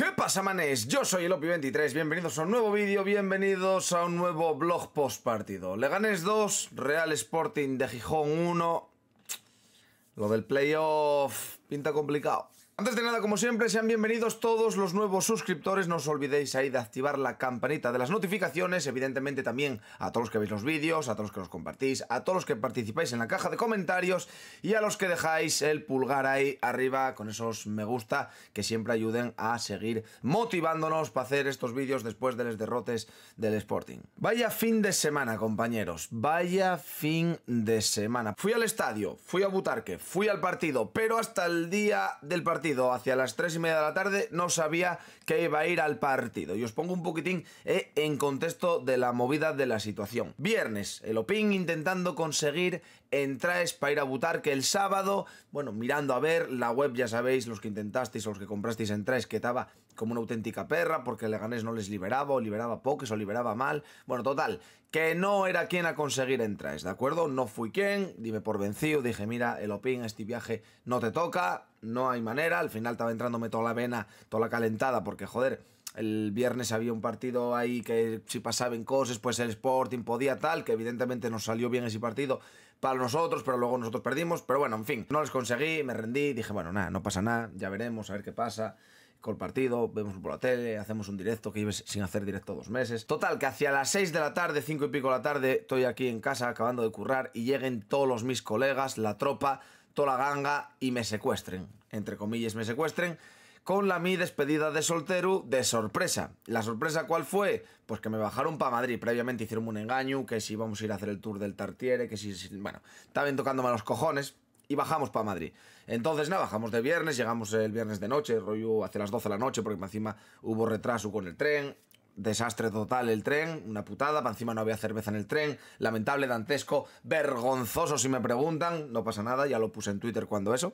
¿Qué pasa, manes? Yo soy el Opi23, bienvenidos a un nuevo vídeo, bienvenidos a un nuevo blog post partido. Leganes 2, Real Sporting de Gijón 1. Lo del playoff pinta complicado. Antes de nada, como siempre, sean bienvenidos todos los nuevos suscriptores. No os olvidéis ahí de activar la campanita de las notificaciones. Evidentemente también a todos los que veis los vídeos, a todos los que los compartís, a todos los que participáis en la caja de comentarios y a los que dejáis el pulgar ahí arriba con esos me gusta que siempre ayuden a seguir motivándonos para hacer estos vídeos después de los derrotes del Sporting. Vaya fin de semana, compañeros. Vaya fin de semana. Fui al estadio, fui a Butarque, fui al partido, pero hasta el día del partido hacia las 3 y media de la tarde, no sabía que iba a ir al partido. Y os pongo un poquitín eh, en contexto de la movida de la situación. Viernes, el Opin intentando conseguir entraes para ir a butar que el sábado, bueno, mirando a ver, la web ya sabéis, los que intentasteis o los que comprasteis entraes, que estaba como una auténtica perra porque el Leganés no les liberaba o liberaba pocos o liberaba mal. Bueno, total, que no era quien a conseguir entrar, ¿de acuerdo? No fui quien, dime por vencido, dije, mira, el Opin, este viaje no te toca, no hay manera, al final estaba entrándome toda la vena, toda la calentada porque, joder... El viernes había un partido ahí que si pasaban cosas, pues el Sporting podía tal, que evidentemente nos salió bien ese partido para nosotros, pero luego nosotros perdimos. Pero bueno, en fin, no les conseguí, me rendí, dije, bueno, nada, no pasa nada, ya veremos, a ver qué pasa con partido, vemos por la tele, hacemos un directo que lleves sin hacer directo dos meses. Total, que hacia las 6 de la tarde, 5 y pico de la tarde, estoy aquí en casa acabando de currar y lleguen todos los, mis colegas, la tropa, toda la ganga y me secuestren. Entre comillas, me secuestren con la mi despedida de soltero de sorpresa. ¿La sorpresa cuál fue? Pues que me bajaron para Madrid. Previamente hicieron un engaño, que si vamos a ir a hacer el tour del Tartiere, que si... Bueno, estaban tocándome los cojones, y bajamos para Madrid. Entonces, nada, bajamos de viernes, llegamos el viernes de noche, rollo hacia las 12 de la noche, porque encima hubo retraso con el tren, desastre total el tren, una putada, para encima no había cerveza en el tren, lamentable, dantesco, vergonzoso si me preguntan, no pasa nada, ya lo puse en Twitter cuando eso.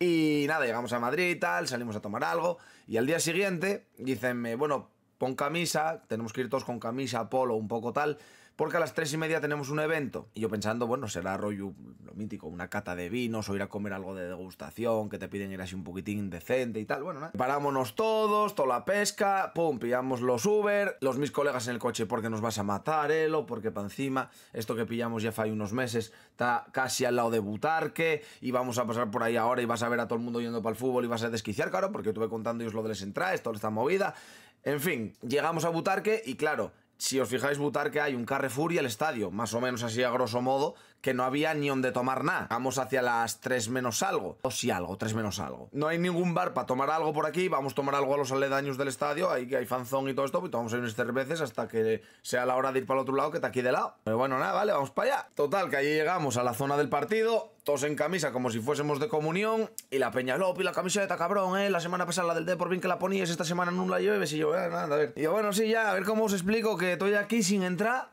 Y nada, llegamos a Madrid y tal, salimos a tomar algo, y al día siguiente dicenme, bueno, pon camisa, tenemos que ir todos con camisa, polo, un poco tal, porque a las tres y media tenemos un evento. Y yo pensando, bueno, será rollo lo mítico, una cata de vinos o ir a comer algo de degustación, que te piden ir así un poquitín decente y tal. Bueno, Parámonos todos, toda la pesca, pum, pillamos los Uber, los mis colegas en el coche porque nos vas a matar, Elo, eh, porque para encima, esto que pillamos ya fue unos meses, está casi al lado de Butarque y vamos a pasar por ahí ahora y vas a ver a todo el mundo yendo para el fútbol y vas a desquiciar, claro, porque yo tuve contando ellos lo de las entradas, toda esta movida. En fin, llegamos a Butarque y claro, si os fijáis, que hay un Carrefour y el estadio, más o menos así a grosso modo, que no había ni donde tomar nada. Vamos hacia las 3 menos algo. O si algo, 3 menos algo. No hay ningún bar para tomar algo por aquí. Vamos a tomar algo a los aledaños del estadio. Ahí que hay fanzón y todo esto. Y a ir unas cervezas hasta que sea la hora de ir para el otro lado que está aquí de lado. Pero bueno, nada, vale, vamos para allá. Total, que allí llegamos a la zona del partido todos en camisa como si fuésemos de comunión y la peña Lopi, la camiseta, cabrón, eh, la semana pasada la del D por bien que la ponías, esta semana no la lleves y yo, ah, nada, a ver. Y yo, bueno, sí, ya, a ver cómo os explico que estoy aquí sin entrar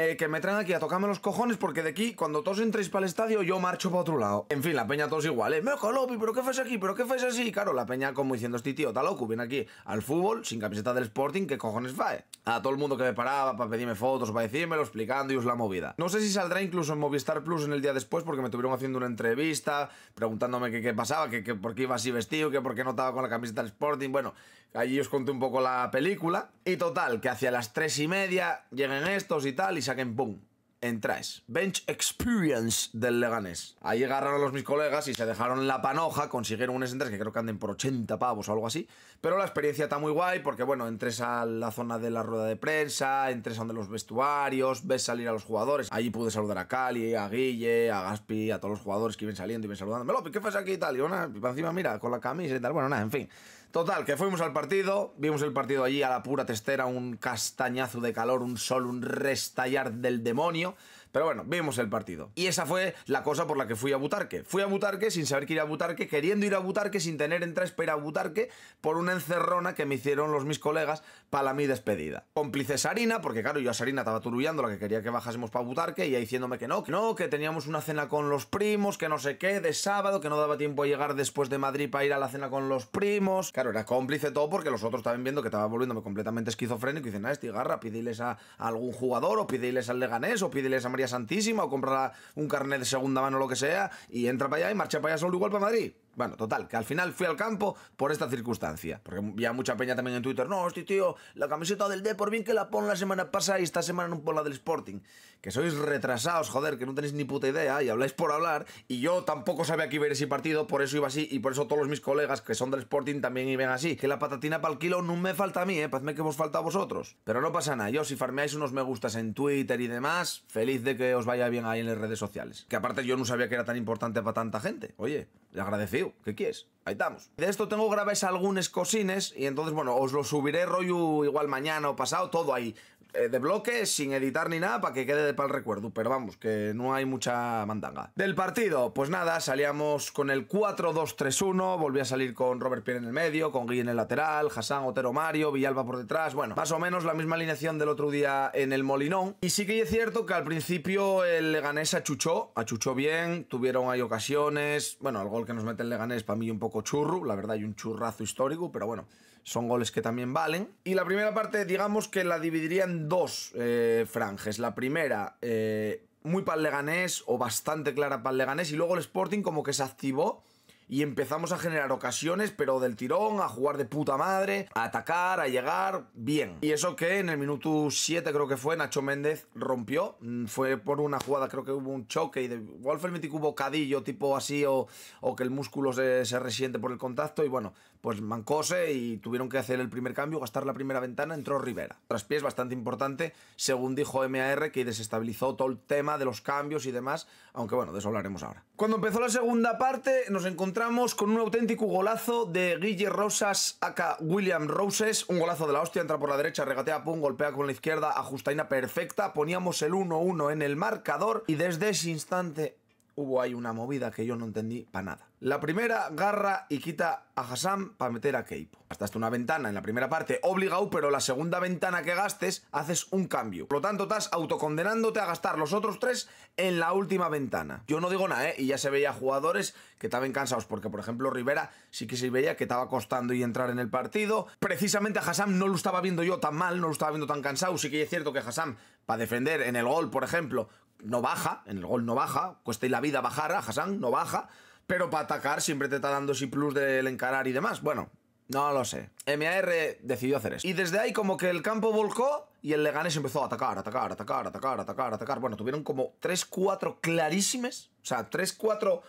eh, que me traen aquí a tocarme los cojones porque de aquí, cuando todos entréis para el estadio, yo marcho para otro lado. En fin, la peña todos igual, ¿eh? Meco, Lopi, ¿pero qué haces aquí? ¿Pero qué haces así? Claro, la peña como diciendo, este tío está loco, viene aquí al fútbol sin camiseta del Sporting, ¿qué cojones va eh? A todo el mundo que me paraba para pedirme fotos, para decírmelo, explicando y os la movida. No sé si saldrá incluso en Movistar Plus en el día después porque me tuvieron haciendo una entrevista, preguntándome qué pasaba, que, que por qué iba así vestido, que por qué no estaba con la camiseta del Sporting, bueno... Allí os conté un poco la película. Y total, que hacia las tres y media lleguen estos y tal y saquen ¡pum! Entráis. Bench Experience del Leganés. Ahí agarraron los mis colegas y se dejaron la panoja, consiguieron un entradas que creo que anden por 80 pavos o algo así. Pero la experiencia está muy guay porque, bueno, entres a la zona de la rueda de prensa, entres a donde los vestuarios, ves salir a los jugadores. Allí pude saludar a Cali, a Guille, a Gaspi, a todos los jugadores que iban saliendo y iban saludando. Melopi, ¿qué pasa aquí y tal? Y bueno, encima, mira, con la camisa y tal. Bueno, nada, en fin. Total, que fuimos al partido, vimos el partido allí a la pura testera, un castañazo de calor, un sol, un restallar del demonio. Pero bueno, vimos el partido. Y esa fue la cosa por la que fui a Butarque. Fui a Butarque sin saber que ir a Butarque, queriendo ir a Butarque, sin tener entradas para a Butarque, por una encerrona que me hicieron los mis colegas para mi despedida. Cómplice Sarina, porque claro, yo a Sarina estaba turullando la que quería que bajásemos para Butarque y ahí diciéndome que no, que no, que teníamos una cena con los primos, que no sé qué, de sábado, que no daba tiempo a llegar después de Madrid para ir a la cena con los primos. Claro, era cómplice todo porque los otros estaban viendo que estaba volviéndome completamente esquizofrénico y dicen, ah, este garra, a, algún jugador o pidiles al Leganés o pídeles a María Santísima o comprará un carnet de segunda mano o lo que sea y entra para allá y marcha para allá solo igual para Madrid. Bueno, total, que al final fui al campo por esta circunstancia. Porque había mucha peña también en Twitter, no, hostia, tío, la camiseta del D por bien que la pon la semana pasada y esta semana no pon la del Sporting. Que sois retrasados, joder, que no tenéis ni puta idea y habláis por hablar. Y yo tampoco sabía que iba a ir ese partido, por eso iba así y por eso todos mis colegas que son del Sporting también iban así. Que la patatina para el kilo no me falta a mí, eh, pazme que os falta a vosotros. Pero no pasa nada, yo si farmeáis unos me gustas en Twitter y demás, feliz de que os vaya bien ahí en las redes sociales. Que aparte yo no sabía que era tan importante para tanta gente, oye. Le agradeció, ¿qué quieres? Ahí estamos. De esto tengo graves algunas cosines y entonces, bueno, os lo subiré rollo igual mañana o pasado, todo ahí. Eh, de bloque, sin editar ni nada, para que quede de pal recuerdo. Pero vamos, que no hay mucha mandanga. Del partido, pues nada, salíamos con el 4-2-3-1, volví a salir con Robert Pierre en el medio, con Guy en el lateral, Hassan, Otero, Mario, Villalba por detrás, bueno, más o menos la misma alineación del otro día en el Molinón. Y sí que es cierto que al principio el Leganés achuchó, achuchó bien, tuvieron ahí ocasiones, bueno, el gol que nos mete el Leganés para mí un poco churro, la verdad, hay un churrazo histórico, pero bueno, son goles que también valen. Y la primera parte, digamos que la dividiría en dos eh, franjes. La primera, eh, muy para Leganés o bastante clara para Leganés, y luego el Sporting como que se activó y empezamos a generar ocasiones, pero del tirón, a jugar de puta madre, a atacar, a llegar, bien. Y eso que en el minuto 7 creo que fue, Nacho Méndez rompió, mm, fue por una jugada, creo que hubo un choque y de que hubo cadillo tipo así o, o que el músculo se, resiente por el contacto y bueno, pues mancose y tuvieron que hacer el primer cambio, gastar la primera ventana, entró Rivera. Traspiés bastante importante, según dijo MAR, que desestabilizó todo el tema de los cambios y demás, aunque bueno, de eso hablaremos ahora. Cuando empezó la segunda parte nos encontramos Entramos con un auténtico golazo de Guille Rosas, acá William Roses. Un golazo de la hostia, entra por la derecha, regatea, pum, golpea con la izquierda, ajustaina perfecta. Poníamos el 1-1 en el marcador y desde ese instante hubo ahí una movida que yo no entendí para nada. La primera, garra y quita a Hassan para meter a Keipo. hasta una ventana en la primera parte, obligado, pero la segunda ventana que gastes, haces un cambio. Por lo tanto, estás autocondenándote a gastar los otros tres en la última ventana. Yo no digo nada, ¿eh? Y ya se veía jugadores que estaban cansados, porque, por ejemplo, Rivera sí que se veía que estaba costando y entrar en el partido. Precisamente a Hassan no lo estaba viendo yo tan mal, no lo estaba viendo tan cansado. Sí que es cierto que Hassan, para defender en el gol, por ejemplo, no baja, en el gol no baja, cuesta y la vida bajar a Hassan, no baja, pero para atacar siempre te está dando ese plus del encarar y demás. Bueno, no lo sé. MAR decidió hacer eso. Y desde ahí como que el campo volcó y el Leganés empezó a atacar, atacar, atacar, atacar, atacar, atacar. Bueno, tuvieron como 3-4 clarísimas, o sea, 3-4...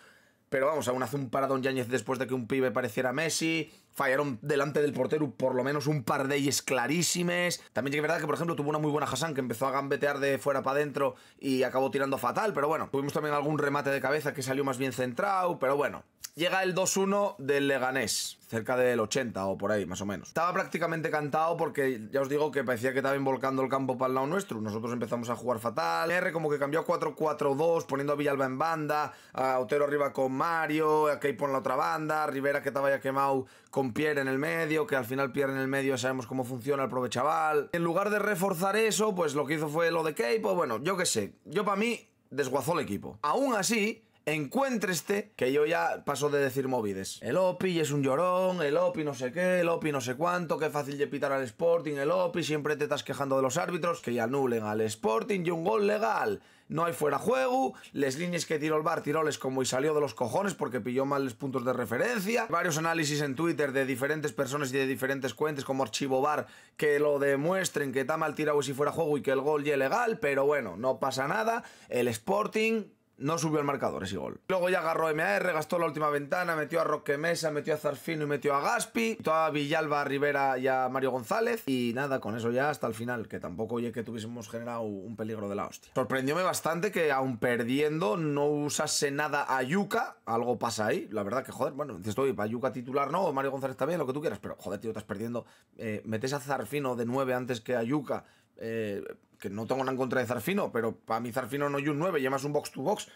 Pero vamos, aún hace un paradón Yáñez después de que un pibe pareciera Messi fallaron delante del portero por lo menos un par de ellas clarísimas. También es verdad que, por ejemplo, tuvo una muy buena Hassan que empezó a gambetear de fuera para adentro y acabó tirando fatal, pero bueno, tuvimos también algún remate de cabeza que salió más bien centrado, pero bueno. Llega el 2-1 del Leganés, cerca del 80 o por ahí, más o menos. Estaba prácticamente cantado porque ya os digo que parecía que estaba volcando el campo para el lado nuestro. Nosotros empezamos a jugar fatal. R como que cambió a 4-4-2, poniendo a Villalba en banda, a Otero arriba con Mario, a Key en la otra banda, Rivera que estaba ya quemado con con Pierre en el medio, que al final Pierre en el medio sabemos cómo funciona el chaval En lugar de reforzar eso, pues lo que hizo fue lo de K, pues bueno, yo qué sé. Yo para mí desguazó el equipo. Aún así, encuéntreste, que yo ya paso de decir movides. El Opi es un llorón, el Opi no sé qué, el Opi no sé cuánto, qué fácil de pitar al Sporting, el Opi siempre te estás quejando de los árbitros, que ya anulen al Sporting y un gol legal. No hay fuera juego, les líneas que tiró el bar, tiroles como y salió de los cojones porque pilló mal los puntos de referencia. Varios análisis en Twitter de diferentes personas y de diferentes cuentas como Archivo Bar que lo demuestren que está mal tirado si fuera juego y que el gol ya legal, pero bueno, no pasa nada. El Sporting no subió el marcador ese gol. Luego ya agarró a MR, gastó la última ventana, metió a Roque Mesa, metió a Zarfino y metió a Gaspi, metió a Villalba, a Rivera y a Mario González. Y nada, con eso ya hasta el final, que tampoco oye que tuviésemos generado un peligro de la hostia. Sorprendióme bastante que aún perdiendo no usase nada a Yuka, algo pasa ahí. La verdad que joder, bueno, estoy a Yuka titular no, Mario González también, lo que tú quieras, pero joder, tío, estás perdiendo. Eh, metes a Zarfino de 9 antes que a Yuka eh, que no tengo nada en contra de Zarfino, pero para mí Zarfino no hay un 9, llevas un box to box.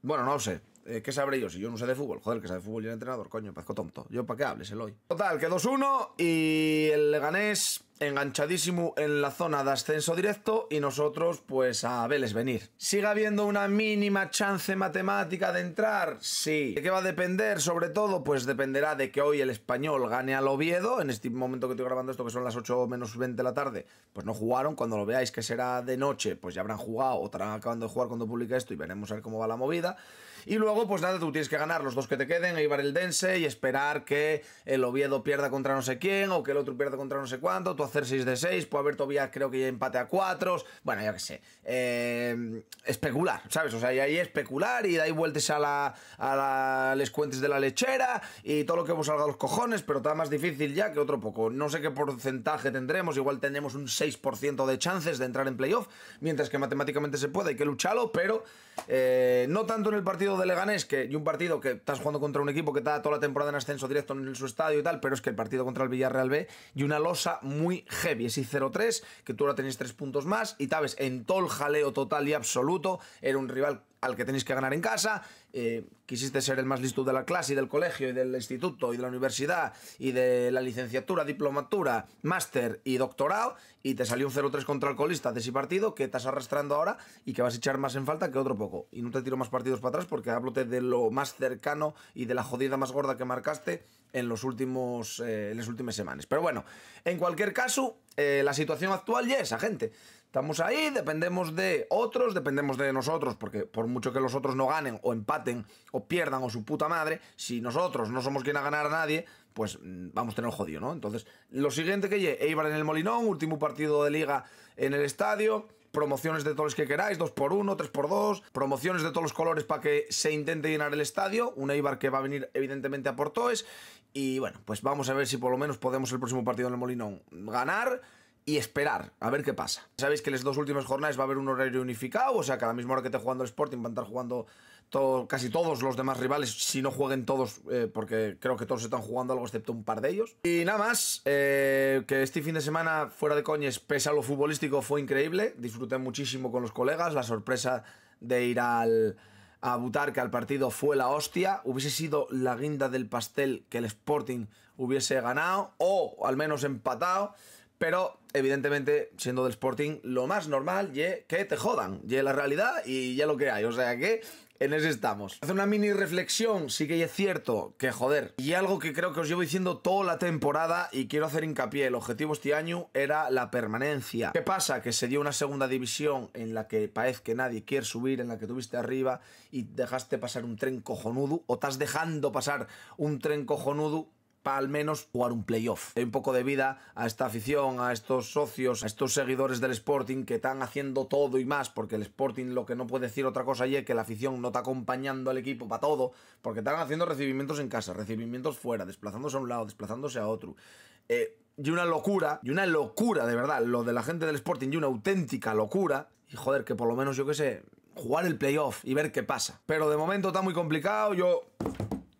Bueno, no lo sé. Eh, ¿Qué sabré yo? Si yo no sé de fútbol, joder, que sabe de fútbol y el entrenador, coño, parezco tonto. Yo para qué hables el hoy. Total, que 2-1 y el Leganés enganchadísimo en la zona de ascenso directo y nosotros pues a Vélez venir. ¿Sigue habiendo una mínima chance matemática de entrar? Sí. ¿De qué va a depender? Sobre todo pues dependerá de que hoy el español gane al Oviedo. En este momento que estoy grabando esto que son las 8 menos 20 de la tarde, pues no jugaron. Cuando lo veáis que será de noche, pues ya habrán jugado o estarán acabando de jugar cuando publique esto y veremos a ver cómo va la movida. Y luego pues nada, tú tienes que ganar los dos que te queden, Eibar el Dense y esperar que el Oviedo pierda contra no sé quién o que el otro pierda contra no sé cuánto. Tú hacer 6 de 6, puede haber todavía creo que ya empate a 4, bueno, ya qué sé. Eh, especular, ¿sabes? O sea, y ahí especular y ahí vueltas a la, a las de la lechera y todo lo que hemos salga a los cojones, pero está más difícil ya que otro poco. No sé qué porcentaje tendremos, igual tendremos un 6% de chances de entrar en playoff, mientras que matemáticamente se puede, hay que lucharlo, pero eh, no tanto en el partido de Leganés, que y un partido que estás jugando contra un equipo que está toda la temporada en ascenso directo en su estadio y tal, pero es que el partido contra el Villarreal B y una losa muy heavy. Ese 0-3, que tú ahora tenéis tres puntos más, y sabes, en todo el jaleo total y absoluto, era un rival al que tenéis que ganar en casa, eh, quisiste ser el más listo de la clase y del colegio y del instituto y de la universidad y de la licenciatura, diplomatura, máster y doctorado y te salió un 0-3 contra el colista de ese partido que estás arrastrando ahora y que vas a echar más en falta que otro poco. Y no te tiro más partidos para atrás porque hablote de lo más cercano y de la jodida más gorda que marcaste en, los últimos, eh, en las últimas semanas. Pero bueno, en cualquier caso, eh, la situación actual ya es, gente. Estamos ahí, dependemos de otros, dependemos de nosotros, porque por mucho que los otros no ganen o empaten o pierdan o su puta madre, si nosotros no somos quien a ganar a nadie, pues mm, vamos a tener jodido, ¿no? Entonces, lo siguiente que llegue, Eibar en el Molinón, último partido de liga en el estadio, promociones de todos los que queráis, 2x1, 3x2, promociones de todos los colores para que se intente llenar el estadio, un Eibar que va a venir evidentemente a Portoes, y bueno, pues vamos a ver si por lo menos podemos el próximo partido en el Molinón ganar y esperar a ver qué pasa. Sabéis que en las dos últimas jornadas va a haber un horario unificado, o sea que a la misma hora que esté jugando el Sporting van a estar jugando casi todos los demás rivales, si no jueguen todos, eh, porque creo que todos están jugando algo excepto un par de ellos. Y nada más, eh, que este fin de semana, fuera de coñes, pese a lo futbolístico, fue increíble. Disfruté muchísimo con los colegas, la sorpresa de ir al a que al partido fue la hostia. Hubiese sido la guinda del pastel que el Sporting hubiese ganado o al menos empatado. Pero, evidentemente, siendo del Sporting, lo más normal es que te jodan. y la realidad y ya lo que hay. O sea que en eso estamos. Hace una mini reflexión, sí que es cierto que joder. Y algo que creo que os llevo diciendo toda la temporada y quiero hacer hincapié, el objetivo este año era la permanencia. ¿Qué pasa? Que se dio una segunda división en la que parece que nadie quiere subir, en la que tuviste arriba y dejaste pasar un tren cojonudo o estás dejando pasar un tren cojonudo para al menos jugar un playoff. Hay un poco de vida a esta afición, a estos socios, a estos seguidores del Sporting que están haciendo todo y más, porque el Sporting lo que no puede decir otra cosa y es que la afición no está acompañando al equipo para todo, porque están haciendo recibimientos en casa, recibimientos fuera, desplazándose a un lado, desplazándose a otro. Eh, y una locura, y una locura de verdad, lo de la gente del Sporting y una auténtica locura. Y joder, que por lo menos yo qué sé, jugar el playoff y ver qué pasa. Pero de momento está muy complicado, yo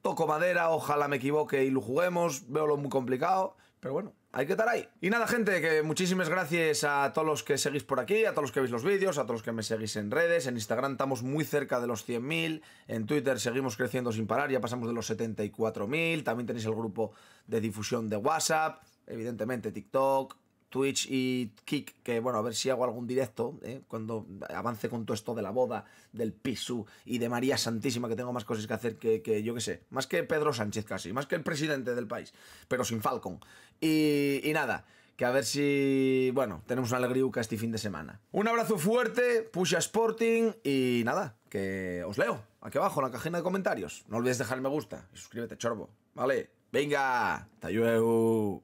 toco madera, ojalá me equivoque y lo juguemos, veo lo muy complicado, pero bueno, hay que estar ahí. Y nada, gente, que muchísimas gracias a todos los que seguís por aquí, a todos los que veis los vídeos, a todos los que me seguís en redes. En Instagram estamos muy cerca de los 100.000. En Twitter seguimos creciendo sin parar, ya pasamos de los 74.000. También tenéis el grupo de difusión de WhatsApp, evidentemente TikTok, Twitch y Kick, que bueno, a ver si hago algún directo, ¿eh? cuando avance con todo esto de la boda, del Pisu y de María Santísima, que tengo más cosas que hacer que, yo que sé, más que Pedro Sánchez casi, más que el presidente del país, pero sin Falcon. Y, nada, que a ver si, bueno, tenemos una alegría este fin de semana. Un abrazo fuerte, Pusha Sporting y nada, que os leo aquí abajo en la cajina de comentarios. No olvides dejarme me gusta y suscríbete, chorbo, ¿vale? Venga, hasta luego.